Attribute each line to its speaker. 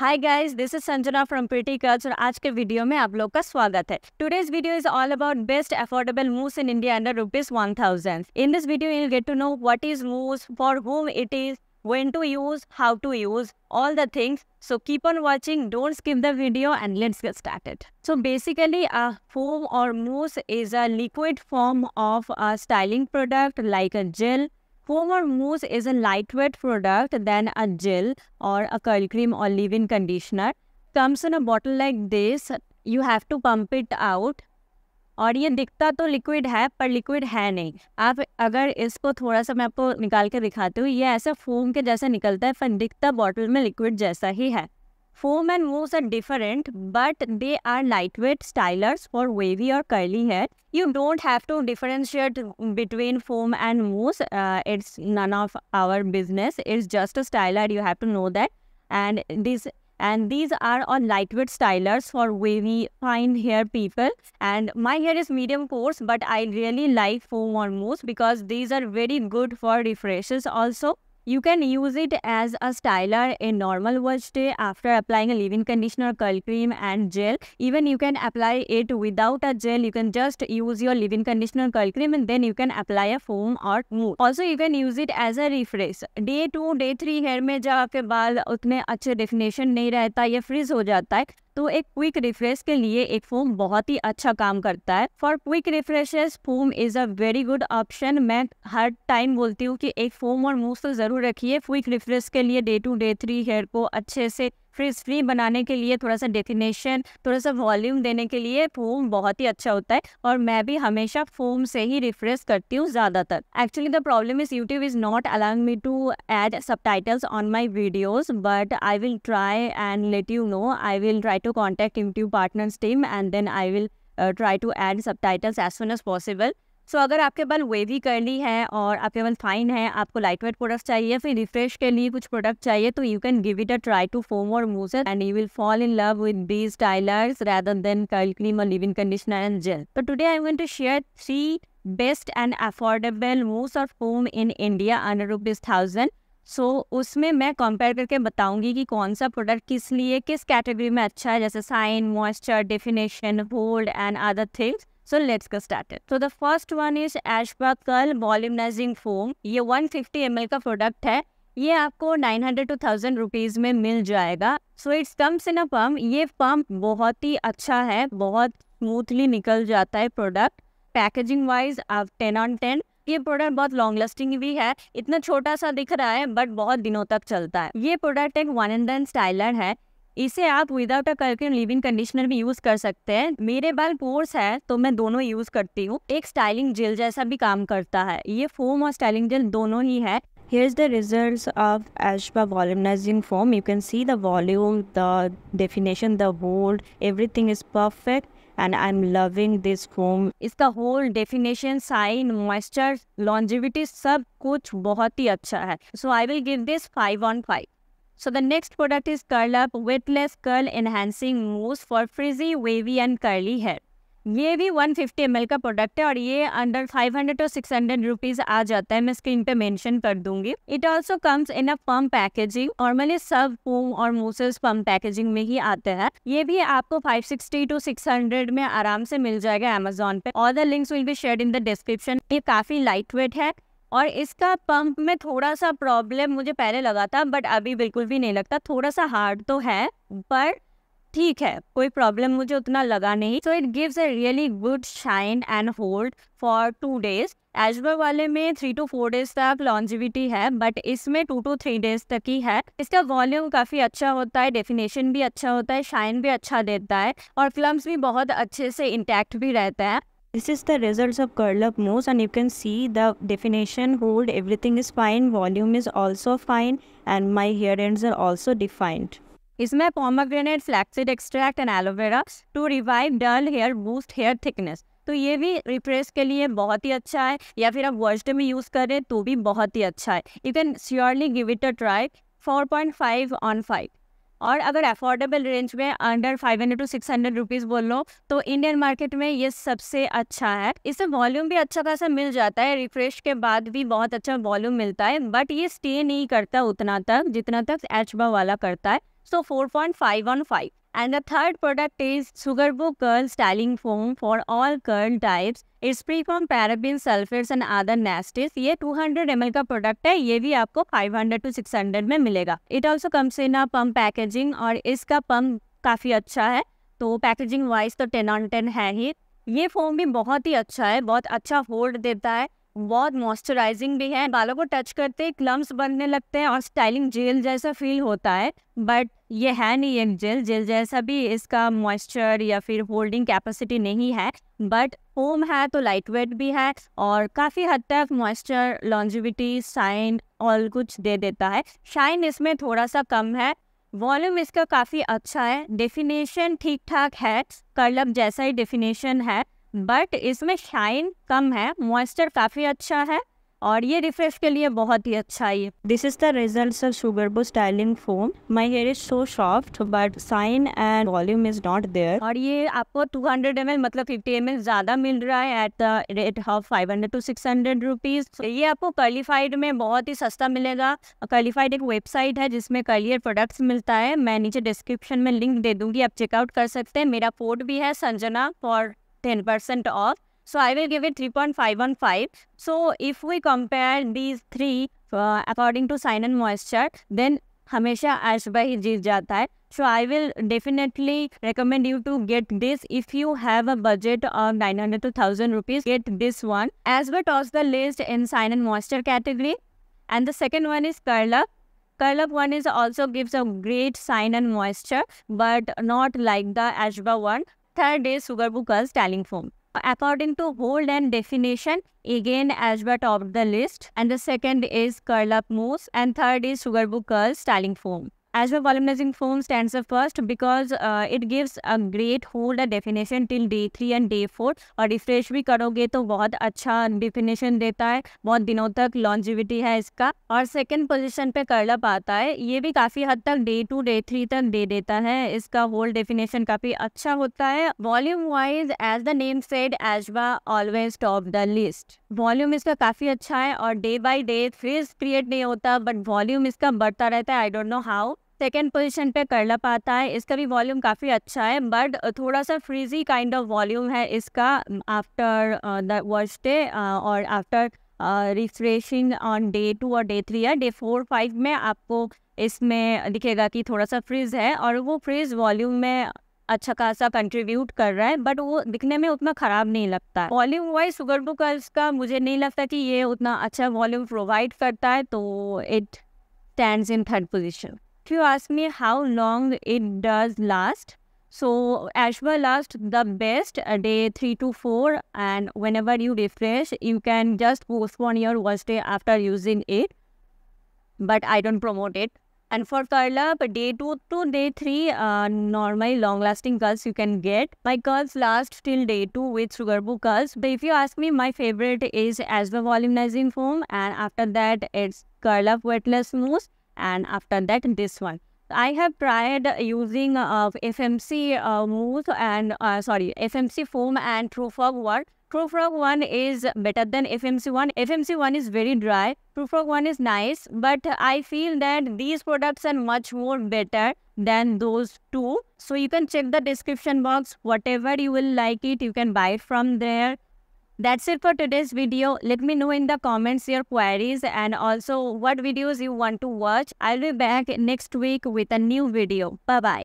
Speaker 1: Hi guys this is Sanjana from Pretty Curls और आज के वीडियो में आप लोग का स्वागत है today's video is all about best affordable mousses in India under rupees one thousand in this video you get to know what is mousse for home it is when to use how to use all the things so keep on watching don't skip the video and let's get started so basically uh और mousse is a liquid form of a styling product like a gel Foam or mousse is a lightweight product than a gel or a curl cream or leave-in conditioner. Comes in a bottle like this. You have to pump it out. और ये दिखता तो liquid है पर liquid है नहीं आप अगर इसको थोड़ा सा मैं आपको निकाल के दिखाती हूँ ये ऐसा फोम के जैसा निकलता है पर दिखता बॉटल में लिक्विड जैसा ही है Foam and mousse are different, but they are lightweight stylers for wavy or curly hair. You don't have to differentiate between foam and mousse. Uh, it's none of our business. It's just a styler. You have to know that. And this and these are on lightweight stylers for wavy fine hair people and my hair is medium coarse but i really like foam or mousse because these are very good for refreshes also You can use it as a styler in normal wash day after applying a leave-in conditioner, curl cream and gel. Even you can apply it without a gel. You can just use your leave-in conditioner, curl cream and then you can apply a foam or mousse. Also you can use it as a refresh. Day two day three hair में जाके बाल उतने अच्छे definition नहीं रहता ये freeze हो जाता है तो एक क्विक रिफ्रेश के लिए एक फोम बहुत ही अच्छा काम करता है for quick refreshes foam is a very good option मैं हर टाइम बोलती हूँ कि एक फोम और मूव तो जरूर रखिए क्विक रिफ्रेश के लिए day two day three hair को अच्छे से फ्रिज फ्री बनाने के लिए थोड़ा सा डेफिनेशन थोड़ा सा वॉल्यूम देने के लिए फोम बहुत ही अच्छा होता है और मैं भी हमेशा फोम से ही रिफ्रेश करती हूँ ज़्यादातर actually the problem is YouTube is not allowing me to add subtitles on my videos but I will try and let you know I will try to contact YouTube partners team and then I will try to add subtitles as soon as possible so so, अगर आपके बाल wavy करली है और आपके बाल fine है आपको लाइट वेट प्रोडक्ट चाहिए फिर रिफ्रेश के लिए कुछ प्रोडक्ट चाहिए तो you can give it a try to foam और mousse and you will fall in love with these stylers rather than curl cream और लिविंग कंडीशनर एंड जेल तो today I am to share three best and affordable mousse और foam in India under rupees thousand so so, उसमें मैं compare करके बताऊंगी कि कौन सा प्रोडक्ट किस लिए किस कैटेगरी में अच्छा है जैसे shine moisture definition hold and other things So let's get started. So the first one is Ashba Curl Volumizing Foam. ये 150 ml का प्रोडक्ट है ये आपको 900 टू थाउजेंड रुपीज़ में मिल जाएगा so it's comes in a pump ये pump बहुत ही अच्छा है बहुत स्मूथली निकल जाता है प्रोडक्ट पैकेजिंग वाइज आप 10 ऑन 10 ये प्रोडक्ट बहुत लॉन्ग लास्टिंग भी है इतना छोटा सा दिख रहा है बट बहुत दिनों तक चलता है ये प्रोडक्ट एक वन एंड डन स्टाइलर है इसे आप without a leave in conditioner भी यूज कर सकते हैं मेरे बाल पोर्स है तो मैं दोनों यूज करती हूँ एक स्टाइलिंग जेल जैसा भी काम करता है ये फोम और स्टाइलिंग जेल दोनों ही है Here is the result of एशबा volumizing foam. You can see the volume, the definition, the hold, everything is perfect and I am loving this foam इसका whole definition shine moisture longevity सब कुछ बहुत ही अच्छा है so I will give this five on five So the next product is Curl Up Weightless Curl Enhancing Mousse for Frizzy, Wavy and Curly Hair. ये भी 150 ml का product है और ये अंडर 500 और 600 हंड्रेड रुपीज आ जाता है मैं स्क्रीन पे मेंशन कर दूंगी it also comes in a pump packaging normally सब पोम और मोसेस पम्प पैकेजिंग में ही आते हैं ये भी आपको 560 टू 600 में आराम से मिल जाएगा एमेजोन पे all the links will be share in the description ये काफी लाइट वेट है और इसका पंप में थोड़ा सा प्रॉब्लम मुझे पहले लगा था बट अभी बिल्कुल भी नहीं लगता थोड़ा सा हार्ड तो है पर ठीक है कोई प्रॉब्लम मुझे उतना लगा नहीं so it gives a really good shine and hold for two days एजवर वाले में थ्री टू फोर डेज तक लॉन्जिविटी है बट इसमें टू टू थ्री डेज तक ही है इसका वॉल्यूम काफ़ी अच्छा होता है डेफिनेशन भी अच्छा होता है शाइन भी अच्छा देता है और क्लम्स भी बहुत अच्छे से इंटैक्ट भी रहता है This is the results of curl up nose and you can see the definition hold everything is fine volume is also fine and my hair ends are also defined. pomegranate flaxseed extract and aloe vera to revive dull hair boost hair thickness तो ये भी repress के लिए बहुत ही अच्छा है या फिर आप वर्स्ट में यूज़ करें तो भी बहुत ही अच्छा है you can surely give it a try 4.5 on 5. और अगर अफोर्डेबल रेंज में under five hundred to six hundred rupees बोल लो तो इंडियन मार्केट में ये सबसे अच्छा है इससे वॉल्यूम भी अच्छा खासा मिल जाता है रिफ्रेश के बाद भी बहुत अच्छा वॉल्यूम मिलता है बट ये स्टे नहीं करता उतना तक जितना तक एचबा वाला करता है so four point five on five And the third product is Sugarbo Curl Styling Foam for all curl types. It's free from paraben, sulfates and other nasties. ये 200 ml का प्रोडक्ट है ये भी आपको 500 टू 600 में मिलेगा it also comes in a pump packaging और इसका पम्प काफ़ी अच्छा है तो पैकेजिंग वाइज तो 10 ऑन 10 है ही ये फोम भी बहुत ही अच्छा है बहुत अच्छा होल्ड देता है बहुत मॉइस्चराइजिंग भी है बालों को टच करते ही क्लम्स बनने लगते हैं और स्टाइलिंग जेल जैसा फील होता है बट ये है नहीं एक जेल जेल जैसा भी इसका मॉइस्चर या फिर होल्डिंग कैपेसिटी नहीं है बट फोम है तो लाइट वेट भी है और काफ़ी हद तक मॉइस्चर लॉन्जिविटी साइन ऑल कुछ दे देता है शाइन इसमें थोड़ा सा कम है वॉल्यूम इसका काफ़ी अच्छा है डेफिनेशन ठीक ठाक है कर्लब जैसा ही डेफिनेशन है बट इसमें शाइन कम है मॉइस्चर काफ़ी अच्छा है और ये रिफ्रेश के लिए बहुत ही अच्छा है this is the result of Sugar बो styling foam my hair is so soft but shine and volume is not there और ये आपको 200 हंड्रेड मतलब 50 एम ज्यादा मिल रहा है at the rate of 500 to 600 hundred rupees ये आपको क्वालिफाइड में बहुत ही सस्ता मिलेगा क्वालिफाइड एक वेबसाइट है जिसमें क्लियर प्रोडक्ट्स मिलता है मैं नीचे डिस्क्रिप्शन में लिंक दे दूंगी आप चेकआउट कर सकते हैं मेरा कोड भी है Sanjana for 10% off. So I will give it 3.515. So if we compare these three uh, according to sign and moisture, then Hamesha ऐश भाई जीत So I will definitely recommend you to get this if you have a budget of 900 to 1000 rupees. Get this one as we toss the list in sign and moisture category. And the second one is curl up. Curl up one is also gives a great sign and moisture, but not like the Ashba one. Third is Sugarbuka's styling foam. According to hold and definition, again as we top the list. And the second is curl up mousse, And third is Sugarbuka's styling foam. एज वॉलिंग foam form stands the first because uh, it gives a great hold a three and day four और refresh भी करोगे तो बहुत अच्छा definition देता है बहुत दिनों तक लॉन्जिविटी है इसका और सेकेंड पोजिशन पे कर्लअप आता है ये भी काफ़ी हद तक डे टू डे थ्री तक दे देता है इसका होल डेफिनेशन काफ़ी अच्छा होता है volume wise as the name said एजवा always top the list volume इसका काफ़ी अच्छा है और day by day frizz create नहीं होता बट वॉल्यूम इसका बढ़ता रहता है I don't know how second position पे करला पाता है इसका भी वॉल्यूम काफ़ी अच्छा है बट थोड़ा सा फ्रीजी काइंड ऑफ वॉल्यूम है इसका आफ्टर द वर्स डे और after refreshing on day two और डे थ्री या डे फोर फाइव में आपको इसमें दिखेगा कि थोड़ा सा फ्रिज है और वो फ्रीज वॉल्यूम में अच्छा खासा कंट्रीब्यूट कर रहा है बट वो दिखने में उतना ख़राब नहीं लगता है वॉल्यूम वाइज सुगर बुकर्स का मुझे नहीं लगता कि ये उतना अच्छा वॉल्यूम प्रोवाइड करता है तो it stand in third position if you ask me how long it does last, so Ashwa lasts the best a uh, day 3 to 4 and whenever you refresh, you can just postpone your worst day after using it. But I don't promote it. And for Curlup, day 2 to day 3, uh, normal long-lasting curls you can get. My curls last till day 2 with Sugar Boo curls. But if you ask me, my favorite is Ashwa Volumizing Foam and after that it's Curl Up Weightless Mousse and after that this one. I have tried using uh, FMC uh, mousse and uh, sorry FMC foam and TrueFrog one. TrueFrog one is better than FMC one. FMC one is very dry. TrueFrog one is nice, but I feel that these products are much more better than those two. So you can check the description box. Whatever you will like it, you can buy from there. That's it for today's video. Let me know in the comments your queries and also what videos you want to watch. I'll be back next week with a new video. Bye-bye.